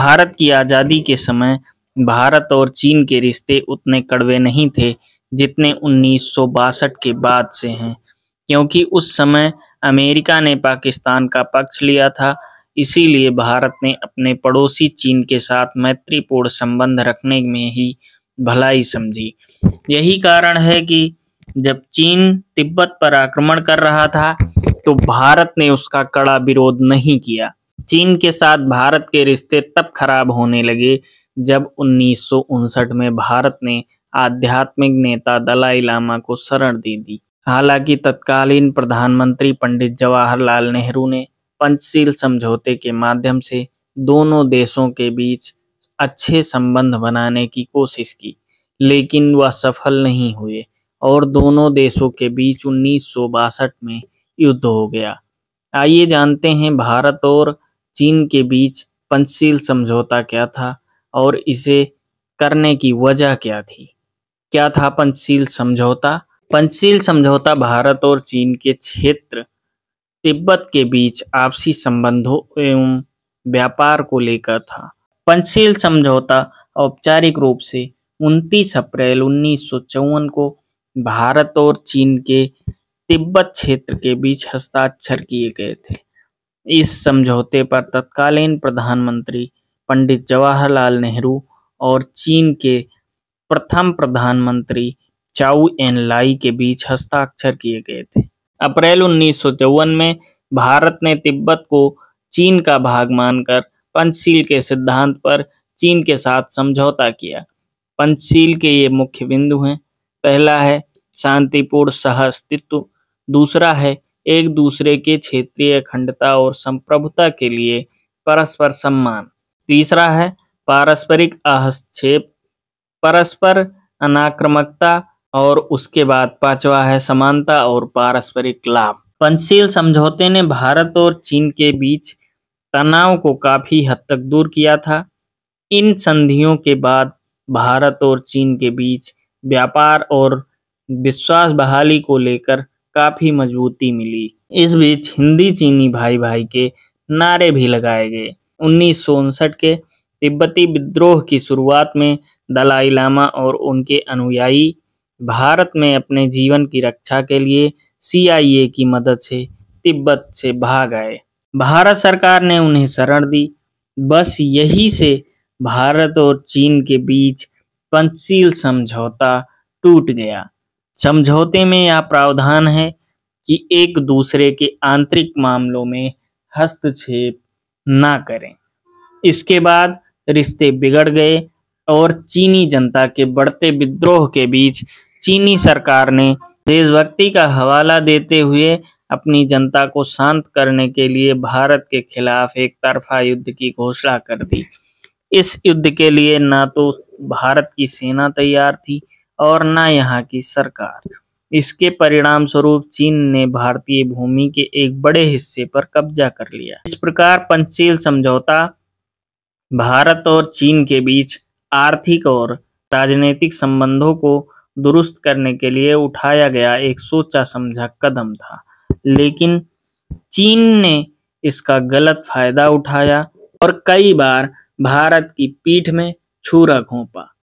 भारत की आज़ादी के समय भारत और चीन के रिश्ते उतने कड़वे नहीं थे जितने उन्नीस के बाद से हैं क्योंकि उस समय अमेरिका ने पाकिस्तान का पक्ष लिया था इसीलिए भारत ने अपने पड़ोसी चीन के साथ मैत्रीपूर्ण संबंध रखने में ही भलाई समझी यही कारण है कि जब चीन तिब्बत पर आक्रमण कर रहा था तो भारत ने उसका कड़ा विरोध नहीं किया चीन के साथ भारत के रिश्ते तब खराब होने लगे जब उन्नीस में भारत ने आध्यात्मिक नेता दलाई लामा को शरण दे दी हालांकि तत्कालीन प्रधानमंत्री पंडित जवाहरलाल नेहरू ने पंचशील समझौते के माध्यम से दोनों देशों के बीच अच्छे संबंध बनाने की कोशिश की लेकिन वह सफल नहीं हुए और दोनों देशों के बीच उन्नीस में युद्ध हो गया आइए जानते हैं भारत और चीन के बीच पंचशील समझौता क्या था और इसे करने की वजह क्या थी क्या था पंचशील समझौता पंचशील समझौता भारत और चीन के क्षेत्र तिब्बत के बीच आपसी संबंधों एवं व्यापार को लेकर था पंचशील समझौता औपचारिक रूप से 29 अप्रैल उन्नीस को भारत और चीन के तिब्बत क्षेत्र के बीच हस्ताक्षर किए गए थे इस समझौते पर तत्कालीन प्रधानमंत्री पंडित जवाहरलाल नेहरू और चीन के प्रथम प्रधानमंत्री चाऊ एन लाई के बीच हस्ताक्षर किए गए थे अप्रैल उन्नीस में भारत ने तिब्बत को चीन का भाग मानकर पंचशील के सिद्धांत पर चीन के साथ समझौता किया पंचशील के ये मुख्य बिंदु हैं पहला है शांतिपूर्ण सह अस्तित्व दूसरा है एक दूसरे के क्षेत्रीय अखंडता और संप्रभुता के लिए परस्पर सम्मान तीसरा है पारस्परिक हस्तक्षेप परस्पर अनाक्रमकता और उसके बाद पांचवा है समानता और पारस्परिक लाभ पंचशील समझौते ने भारत और चीन के बीच तनाव को काफी हद तक दूर किया था इन संधियों के बाद भारत और चीन के बीच व्यापार और विश्वास बहाली को लेकर काफी मजबूती मिली इस बीच हिंदी चीनी भाई भाई के नारे भी लगाए गए उन्नीस के तिब्बती विद्रोह की शुरुआत में दलाई लामा और उनके अनुयायी भारत में अपने जीवन की रक्षा के लिए सीआईए की मदद से तिब्बत से भाग आए भारत सरकार ने उन्हें शरण दी बस यही से भारत और चीन के बीच पंचशील समझौता टूट गया समझौते में यह प्रावधान है कि एक दूसरे के आंतरिक मामलों में हस्तक्षेप ना करें इसके बाद रिश्ते बिगड़ गए और चीनी जनता के बढ़ते विद्रोह के बीच चीनी सरकार ने देशभक्ति का हवाला देते हुए अपनी जनता को शांत करने के लिए भारत के खिलाफ एक तरफा युद्ध की घोषणा कर दी इस युद्ध के लिए ना तो भारत की सेना तैयार थी और न यहाँ की सरकार इसके परिणाम स्वरूप चीन ने भारतीय भूमि के एक बड़े हिस्से पर कब्जा कर लिया इस प्रकार पंचशील समझौता भारत और चीन के बीच आर्थिक और राजनीतिक संबंधों को दुरुस्त करने के लिए उठाया गया एक सोचा समझा कदम था लेकिन चीन ने इसका गलत फायदा उठाया और कई बार भारत की पीठ में छुरा घोंपा